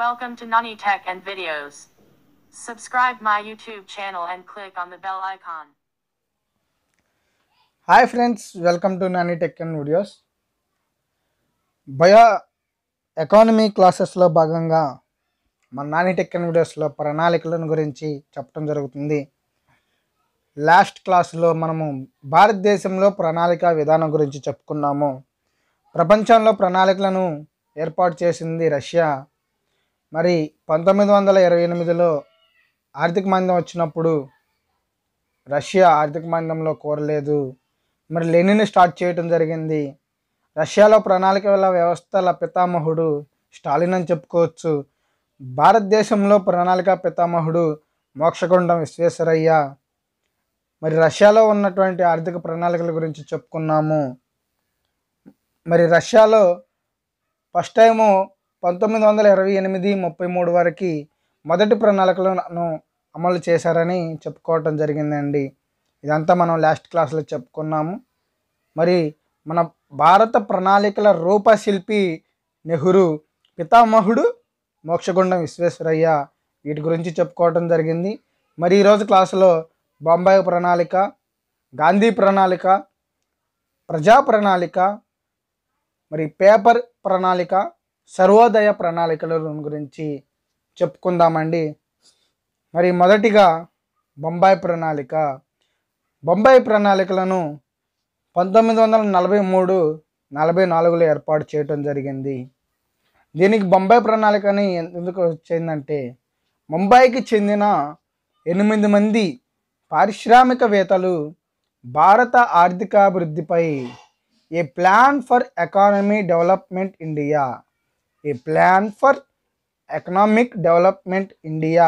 Welcome to Nani Tech and Videos. Subscribe my YouTube channel and click on the bell icon. Hi friends welcome to Nani tech and videos bio economy క్లాసెస్లో భాగంగా మన Nani tech and వీడియోస్లో ప్రణాళికలను గురించి చెప్పడం జరుగుతుంది last క్లాస్లో మనము భారతదేశంలో ప్రణాళిక విధానం గురించి చెప్పుకున్నాము ప్రపంచంలో ప్రణాళికలను ఏర్పాటు చేసింది రష్యా మరి పంతొమ్మిది వందల ఇరవై ఎనిమిదిలో ఆర్థిక మందం వచ్చినప్పుడు రష్యా ఆర్థిక మందంలో కోరలేదు మరి లెనిన్ స్టార్ట్ చేయటం జరిగింది రష్యాలో వల్ల వ్యవస్థల పితామహుడు స్టాలిన్ అని చెప్పుకోవచ్చు భారతదేశంలో ప్రణాళిక పితామహుడు మోక్షగుండం విశ్వేశ్వరయ్య మరి రష్యాలో ఉన్నటువంటి ఆర్థిక ప్రణాళికల గురించి చెప్పుకున్నాము మరి రష్యాలో ఫస్ట్ టైము పంతొమ్మిది వందల ఇరవై ఎనిమిది ముప్పై మూడు వరకు మొదటి ప్రణాళికలను అమలు చేశారని చెప్పుకోవటం జరిగిందండి ఇదంతా మనం లాస్ట్ క్లాస్లో చెప్పుకున్నాము మరి మన భారత ప్రణాళికల రూపశిల్పి నెహ్రూ పితామహుడు మోక్షగుండం విశ్వేశ్వరయ్య వీటి గురించి చెప్పుకోవటం జరిగింది మరి ఈరోజు క్లాసులో బొంబాయి ప్రణాళిక గాంధీ ప్రణాళిక ప్రజా ప్రణాళిక మరి పేపర్ ప్రణాళిక సర్వోదయ ప్రణాళికల గురించి చెప్పుకుందామండి మరి మొదటిగా బొంబాయి ప్రణాళిక బొంబాయి ప్రణాళికలను పంతొమ్మిది వందల నలభై మూడు నలభై నాలుగులో ఏర్పాటు చేయటం జరిగింది దీనికి బొంబాయి ప్రణాళికని ఎందుకు వచ్చిందంటే ముంబైకి చెందిన ఎనిమిది మంది పారిశ్రామికవేత్తలు భారత ఆర్థికాభివృద్ధిపై a plan for economy development India ఈ plan for economic development India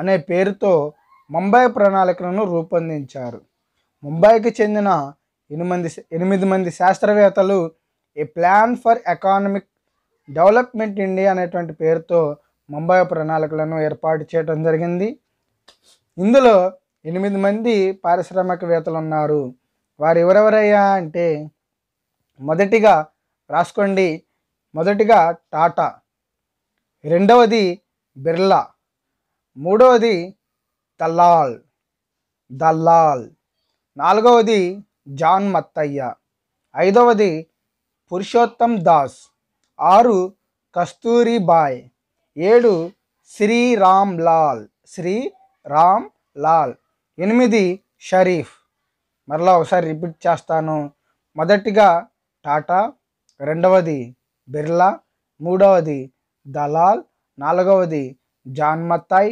అనే పేరుతో ముంబై ప్రణాళికలను రూపొందించారు ముంబైకి చెందిన ఎనిమిది ఎనిమిది మంది శాస్త్రవేత్తలు ఈ plan for economic development India అనేటువంటి పేరుతో ముంబై ప్రణాళికలను ఏర్పాటు చేయడం జరిగింది ఇందులో ఎనిమిది మంది పారిశ్రామికవేత్తలు ఉన్నారు వారు ఎవరెవరయ్యా అంటే మొదటిగా రాసుకోండి మొదటిగా టాటా రెండవది బిర్లా మూడవది దల్లాల్ దల్లాల్ నాలుగవది జాన్ మత్తయ్య ఐదవది పురుషోత్తం దాస్ ఆరు కస్తూరి బాయ్ ఏడు శ్రీ రామ్ లాల్ శ్రీ రామ్ లాల్ ఎనిమిది షరీఫ్ మరలా ఒకసారి రిపీట్ చేస్తాను మొదటిగా టాటా రెండవది బిర్లా మూడవది దలాల్ నాలుగవది జాన్ మత్తాయ్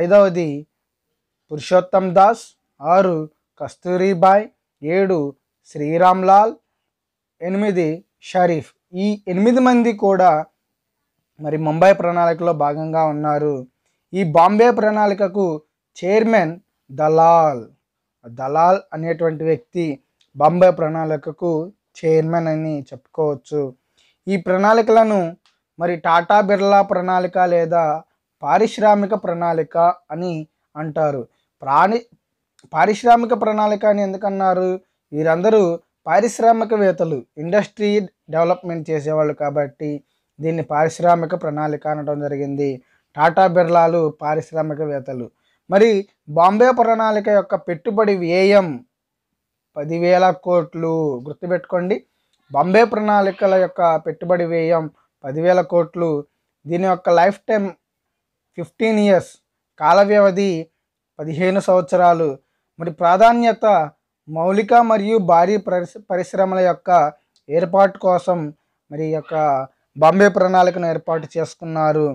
ఐదవది పురుషోత్తమ్ దాస్ ఆరు కస్తూరిబాయ్ ఏడు శ్రీరామ్ లాల్ ఎనిమిది షరీఫ్ ఈ ఎనిమిది మంది కూడా మరి ముంబై ప్రణాళికలో భాగంగా ఉన్నారు ఈ బాంబే ప్రణాళికకు చైర్మన్ దలాల్ దలాల్ అనేటువంటి వ్యక్తి బాంబే ప్రణాళికకు చైర్మన్ అని చెప్పుకోవచ్చు ఈ ప్రణాళికలను మరి టాటా బిర్లా ప్రణాళిక లేదా పారిశ్రామిక ప్రణాళిక అని అంటారు ప్రాణి పారిశ్రామిక ప్రణాళిక అని ఎందుకన్నారు వీరందరూ పారిశ్రామికవేత్తలు ఇండస్ట్రీ డెవలప్మెంట్ చేసేవాళ్ళు కాబట్టి దీన్ని పారిశ్రామిక ప్రణాళిక అనడం జరిగింది టాటా బిర్లాలు పారిశ్రామికవేత్తలు మరి బాంబే ప్రణాళిక యొక్క పెట్టుబడి వ్యయం పదివేల కోట్లు గుర్తుపెట్టుకోండి బాంబే ప్రణాళికల యొక్క పెట్టుబడి వ్యయం పదివేల కోట్లు దీని యొక్క లైఫ్ టైం ఫిఫ్టీన్ ఇయర్స్ కాల వ్యవధి పదిహేను సంవత్సరాలు మరి ప్రాధాన్యత మౌలిక మరియు భారీ పరిశ్రమల యొక్క ఏర్పాటు కోసం మరి యొక్క బాంబే ప్రణాళికను ఏర్పాటు చేసుకున్నారు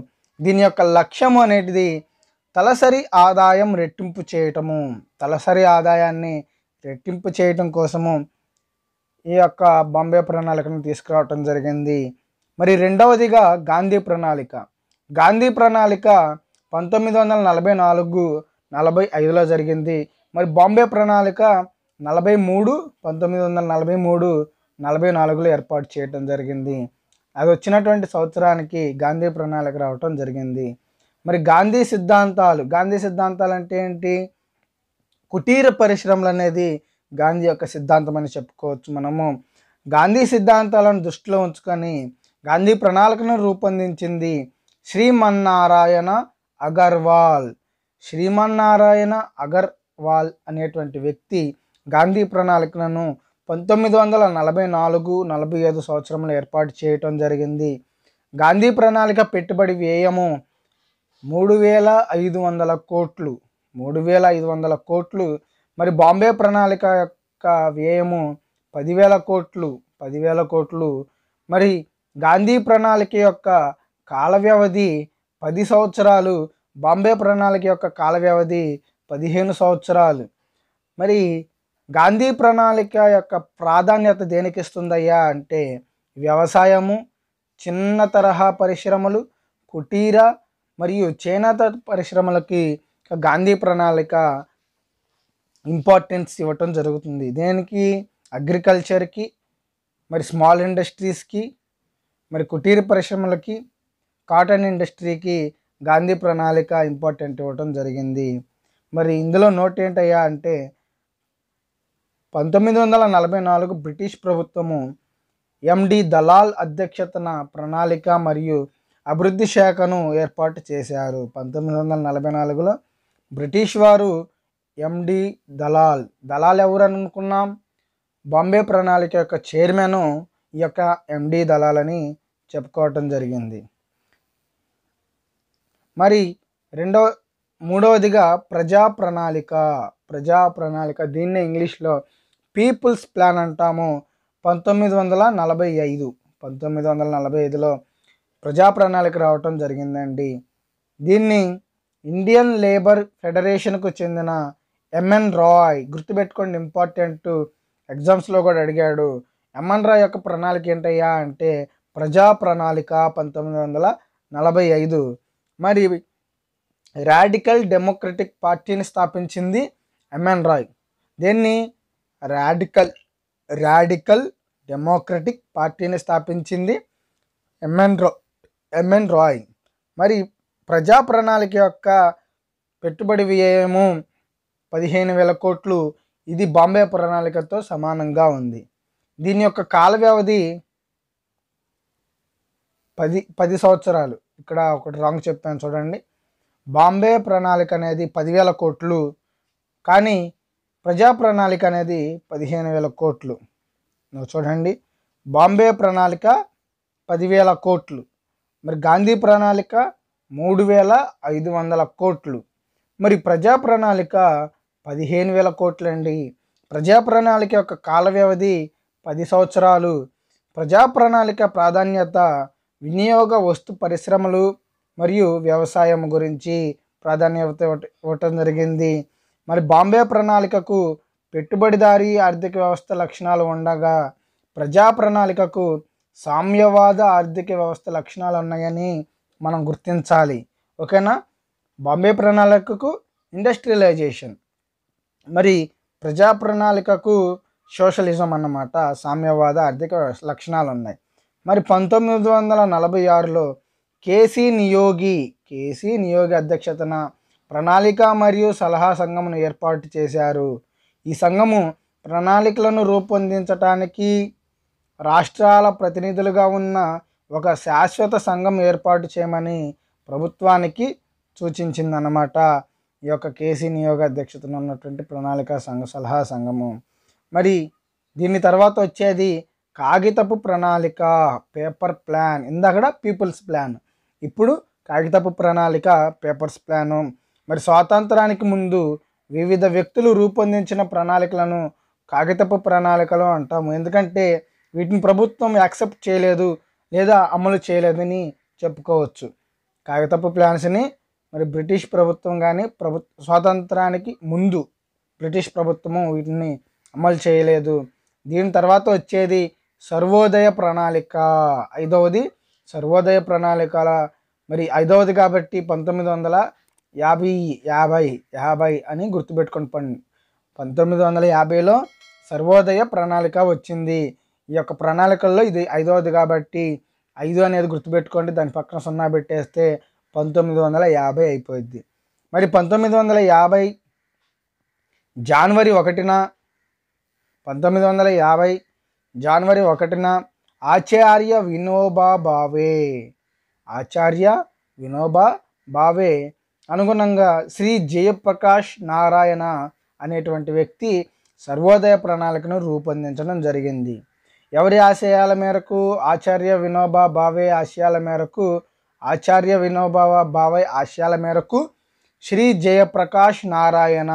దీని యొక్క లక్ష్యం అనేది తలసరి ఆదాయం రెట్టింపు చేయటము తలసరి ఆదాయాన్ని రెట్టింపు చేయటం కోసము ఈ యొక్క బాంబే ప్రణాళికను తీసుకురావటం జరిగింది మరి రెండవదిగా గాంధీ ప్రణాళిక గాంధీ ప్రణాళిక పంతొమ్మిది వందల నలభై నాలుగు నలభై ఐదులో జరిగింది మరి బాంబే ప్రణాళిక నలభై మూడు పంతొమ్మిది వందల నలభై మూడు నలభై నాలుగులో ఏర్పాటు చేయటం జరిగింది అది వచ్చినటువంటి సంవత్సరానికి గాంధీ ప్రణాళిక రావటం జరిగింది మరి గాంధీ సిద్ధాంతాలు గాంధీ సిద్ధాంతాలు అంటే ఏంటి కుటీర పరిశ్రమలు అనేది గాంధీ యొక్క సిద్ధాంతం అని చెప్పుకోవచ్చు మనము గాంధీ సిద్ధాంతాలను దృష్టిలో ఉంచుకొని గాంధీ ప్రణాళికను రూపొందించింది శ్రీమన్నారాయణ అగర్వాల్ శ్రీమన్నారాయణ అగర్వాల్ అనేటువంటి వ్యక్తి గాంధీ ప్రణాళికలను పంతొమ్మిది వందల నలభై నాలుగు నలభై ఐదు సంవత్సరంలో ఏర్పాటు చేయటం జరిగింది గాంధీ ప్రణాళిక పెట్టుబడి వ్యయము మూడు వేల ఐదు వందల కోట్లు మూడు వేల ఐదు వందల కోట్లు మరి బాంబే ప్రణాళిక యొక్క వ్యయము పదివేల కోట్లు పదివేల కోట్లు మరి గాంధీ ప్రణాళిక యొక్క కాల వ్యవధి పది సంవత్సరాలు బాంబే ప్రణాళిక యొక్క కాల వ్యవధి పదిహేను సంవత్సరాలు మరి గాంధీ ప్రణాళిక యొక్క ప్రాధాన్యత దేనికి ఇస్తుందయ్యా అంటే వ్యవసాయము చిన్న తరహా పరిశ్రమలు కుటీర మరియు చేనేత పరిశ్రమలకి గాంధీ ప్రణాళిక ఇంపార్టెన్స్ ఇవ్వటం జరుగుతుంది దేనికి అగ్రికల్చర్కి మరి స్మాల్ ఇండస్ట్రీస్కి మరి కుటీర పరిశ్రమలకి కాటన్ ఇండస్ట్రీకి గాంధీ ప్రణాళిక ఇంపార్టెంట్ ఇవ్వటం జరిగింది మరి ఇందులో నోట్ ఏంటయ్యా అంటే పంతొమ్మిది వందల నలభై నాలుగు బ్రిటిష్ ప్రభుత్వము ఎండి దలాల్ అధ్యక్షతన ప్రణాళిక మరియు అభివృద్ధి శాఖను ఏర్పాటు చేశారు పంతొమ్మిది వందల నలభై నాలుగులో బ్రిటిష్ వారు ఎండి దలాల్ దలాల్ ఎవరు అనుకున్నాం బాంబే ప్రణాళిక యొక్క చైర్మన్ ఈ యొక్క ఎండి దళాల్ అని చెప్పుకోవటం జరిగింది మరి రెండో మూడవదిగా ప్రజా ప్రణాళిక ప్రజా ప్రణాళిక దీన్నే ఇంగ్లీష్లో పీపుల్స్ ప్లాన్ అంటాము పంతొమ్మిది వందల నలభై ఐదు పంతొమ్మిది వందల నలభై ఐదులో ప్రజా ప్రణాళిక రావటం జరిగిందండి దీన్ని ఇండియన్ లేబర్ ఫెడరేషన్కు చెందిన ఎంఎన్ రాయ్ గుర్తుపెట్టుకోండి ఇంపార్టెంట్ ఎగ్జామ్స్లో కూడా అడిగాడు ఎంఎన్ రాయ్ యొక్క ప్రణాళిక ఏంటయ్యా అంటే ప్రజా ప్రణాళిక పంతొమ్మిది వందల నలభై ఐదు మరి రాడికల్ డెమోక్రటిక్ పార్టీని స్థాపించింది ఎంఎన్ రాయ్ దీన్ని రాడికల్ రాడికల్ డెమోక్రటిక్ పార్టీని స్థాపించింది ఎంఎన్ రా ఎంఎన్ రాయ్ మరి ప్రజా ప్రణాళిక యొక్క పెట్టుబడి వ్యయము పదిహేను వేల కోట్లు ఇది బాంబే ప్రణాళికతో సమానంగా ఉంది దీని యొక్క కాల వ్యవధి పది పది సంవత్సరాలు ఇక్కడ ఒకటి రాంగ్ చెప్పాను చూడండి బాంబే ప్రణాళిక అనేది పదివేల కోట్లు కానీ ప్రజా ప్రణాళిక అనేది పదిహేను వేల కోట్లు చూడండి బాంబే ప్రణాళిక పదివేల కోట్లు మరి గాంధీ ప్రణాళిక మూడు వేల ఐదు వందల కోట్లు మరి ప్రజా ప్రణాళిక పదిహేను వేల కోట్లండి ప్రజా ప్రణాళిక యొక్క కాల వ్యవధి పది సంవత్సరాలు ప్రజా ప్రణాళిక ప్రాధాన్యత వినియోగ వస్తు పరిశ్రమలు మరియు వ్యవసాయం గురించి ప్రాధాన్యత ఇవ్వటం జరిగింది మరి బాంబే ప్రణాళికకు పెట్టుబడిదారీ ఆర్థిక వ్యవస్థ లక్షణాలు ఉండగా ప్రజా ప్రణాళికకు సామ్యవాద ఆర్థిక వ్యవస్థ లక్షణాలు ఉన్నాయని మనం గుర్తించాలి ఓకేనా బాంబే ప్రణాళికకు ఇండస్ట్రియలైజేషన్ మరి ప్రజా ప్రణాళికకు సోషలిజం అన్నమాట సామ్యవాద ఆర్థిక లక్షణాలు ఉన్నాయి మరి పంతొమ్మిది వందల నలభై ఆరులో కేసీ నియోగి కేసీ నియోగి అధ్యక్షతన ప్రణాళిక మరియు సలహా సంఘమును ఏర్పాటు చేశారు ఈ సంఘము ప్రణాళికలను రూపొందించడానికి రాష్ట్రాల ప్రతినిధులుగా ఉన్న ఒక శాశ్వత సంఘం ఏర్పాటు చేయమని ప్రభుత్వానికి సూచించిందన్నమాట ఈ యొక్క కేసీ నియోగ అధ్యక్షతన ఉన్నటువంటి ప్రణాళిక సంఘ సలహా సంఘము మరి దీని తర్వాత వచ్చేది కాగితపు ప్రణాళిక పేపర్ ప్లాన్ ఇందాకడ పీపుల్స్ ప్లాన్ ఇప్పుడు కాగితపు ప్రణాళిక పేపర్స్ ప్లాను మరి స్వాతంత్రానికి ముందు వివిధ వ్యక్తులు రూపొందించిన ప్రణాళికలను కాగితపు ప్రణాళికలు అంటాము ఎందుకంటే వీటిని ప్రభుత్వం యాక్సెప్ట్ చేయలేదు లేదా అమలు చేయలేదని చెప్పుకోవచ్చు కాగితపు ప్లాన్స్ని మరి బ్రిటిష్ ప్రభుత్వం కానీ ప్రభు స్వాతంత్రానికి ముందు బ్రిటిష్ ప్రభుత్వము వీటిని అమలు చేయలేదు దీని తర్వాత వచ్చేది సర్వోదయ ప్రణాళిక ఐదవది సర్వోదయ ప్రణాళికల మరి ఐదవది కాబట్టి పంతొమ్మిది వందల యాభై యాభై యాభై అని గుర్తుపెట్టుకుని పండి పంతొమ్మిది వందల యాభైలో సర్వోదయ ప్రణాళిక వచ్చింది ఈ యొక్క ప్రణాళికల్లో ఇది ఐదవది కాబట్టి ఐదు అనేది గుర్తుపెట్టుకోండి దాని పక్కన సున్నా పెట్టేస్తే పంతొమ్మిది వందల యాభై అయిపోయింది మరి పంతొమ్మిది వందల యాభై జనవరి ఒకటిన పంతొమ్మిది వందల యాభై జనవరి ఒకటిన ఆచార్య వినోబా భావే ఆచార్య వినోబా భావే అనుగుణంగా శ్రీ జయప్రకాష్ నారాయణ అనేటువంటి వ్యక్తి సర్వోదయ ప్రణాళికను రూపొందించడం జరిగింది ఎవరి ఆశయాల మేరకు ఆచార్య వినోబా భావే ఆశయాల మేరకు ఆచార్య వినోబావ భావే ఆశయాల మేరకు శ్రీ జయప్రకాష్ నారాయణ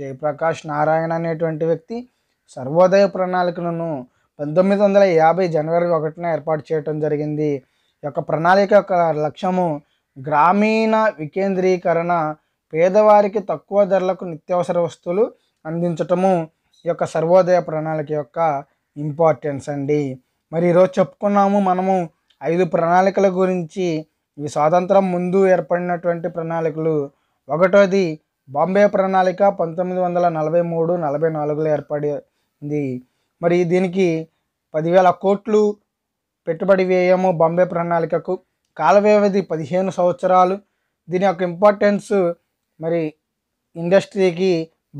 జయప్రకాష్ నారాయణ అనేటువంటి వ్యక్తి సర్వోదయ ప్రణాళికలను పంతొమ్మిది వందల యాభై జనవరి ఒకటిన ఏర్పాటు చేయడం జరిగింది యొక్క ప్రణాళిక యొక్క లక్ష్యము గ్రామీణ వికేంద్రీకరణ పేదవారికి తక్కువ ధరలకు నిత్యావసర వస్తువులు అందించటము ఈ యొక్క సర్వోదయ ప్రణాళిక యొక్క ఇంపార్టెన్స్ అండి మరి ఈరోజు చెప్పుకున్నాము మనము ఐదు ప్రణాళికల గురించి ఇవి స్వాతంత్రం ముందు ఏర్పడినటువంటి ప్రణాళికలు ఒకటోది బాంబే ప్రణాళిక పంతొమ్మిది వందల నలభై మూడు నలభై నాలుగులో ఏర్పడింది మరి దీనికి పదివేల కోట్లు పెట్టుబడి వ్యయము బాంబే ప్రణాళికకు కాల వ్యవధి పదిహేను సంవత్సరాలు దీని యొక్క ఇంపార్టెన్స్ మరి ఇండస్ట్రీకి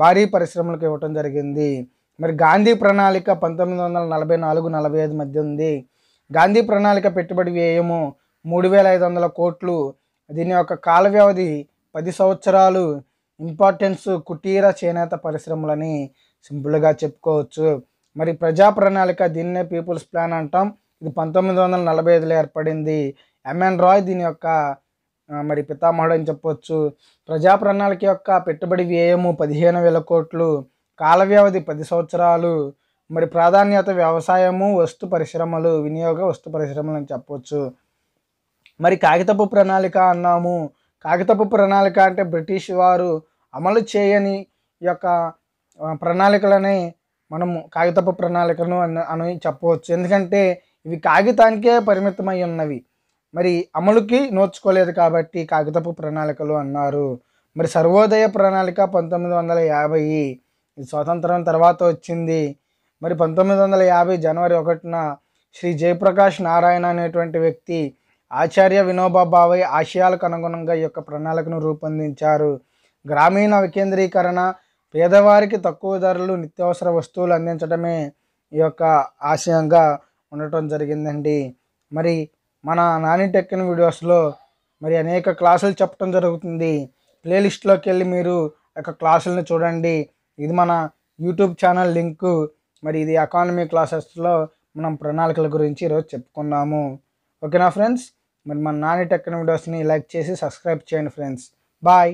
భారీ పరిశ్రమలకు ఇవ్వటం జరిగింది మరి గాంధీ ప్రణాళిక పంతొమ్మిది వందల నలభై నాలుగు నలభై ఐదు మధ్య ఉంది గాంధీ ప్రణాళిక పెట్టుబడి వ్యయము మూడు వేల ఐదు వందల కోట్లు దీని యొక్క కాల వ్యవధి పది సంవత్సరాలు ఇంపార్టెన్స్ కుటీర చేనేత పరిశ్రమలని సింపుల్గా చెప్పుకోవచ్చు మరి ప్రజా ప్రణాళిక దీన్నే పీపుల్స్ ప్లాన్ అంటాం ఇది పంతొమ్మిది వందల నలభై ఐదులో ఏర్పడింది ఎంఎన్ రాయ్ దీని యొక్క మరి పితామహుడు అని చెప్పవచ్చు ప్రజా ప్రణాళిక యొక్క పెట్టుబడి వ్యయము పదిహేను వేల కోట్లు కాల వ్యవధి పది సంవత్సరాలు మరి ప్రాధాన్యత వ్యవసాయము వస్తు పరిశ్రమలు వినియోగ వస్తు పరిశ్రమలు అని చెప్పవచ్చు మరి కాగితపు ప్రణాళిక అన్నాము కాగితపు ప్రణాళిక అంటే బ్రిటిష్ వారు అమలు చేయని యొక్క ప్రణాళికలని మనము కాగితపు ప్రణాళికను అని చెప్పవచ్చు ఎందుకంటే ఇవి కాగితానికే పరిమితమై ఉన్నవి మరి అమలుకి నోచుకోలేదు కాబట్టి కాగితపు ప్రణాళికలు అన్నారు మరి సర్వోదయ ప్రణాళిక పంతొమ్మిది వందల యాభై స్వాతంత్రం తర్వాత వచ్చింది మరి పంతొమ్మిది వందల యాభై జనవరి ఒకటిన శ్రీ జయప్రకాష్ నారాయణ అనేటువంటి వ్యక్తి ఆచార్య వినోబా బావై ఆశయాలకు అనుగుణంగా ఈ యొక్క ప్రణాళికను రూపొందించారు గ్రామీణ వికేంద్రీకరణ పేదవారికి తక్కువ ధరలు నిత్యావసర వస్తువులు అందించడమే ఈ యొక్క ఆశయంగా ఉండటం జరిగిందండి మరి మన నాని టెక్కిన వీడియోస్లో మరి అనేక క్లాసులు చెప్పడం జరుగుతుంది ప్లేలిస్ట్లోకి వెళ్ళి మీరు యొక్క క్లాసులను చూడండి ఇది మన యూట్యూబ్ ఛానల్ లింకు మరి ఇది ఎకానమీ క్లాసెస్లో మనం ప్రణాళికల గురించి ఈరోజు చెప్పుకున్నాము ఓకేనా ఫ్రెండ్స్ మరి మన నాని టెక్కన వీడియోస్ని లైక్ చేసి సబ్స్క్రైబ్ చేయండి ఫ్రెండ్స్ బాయ్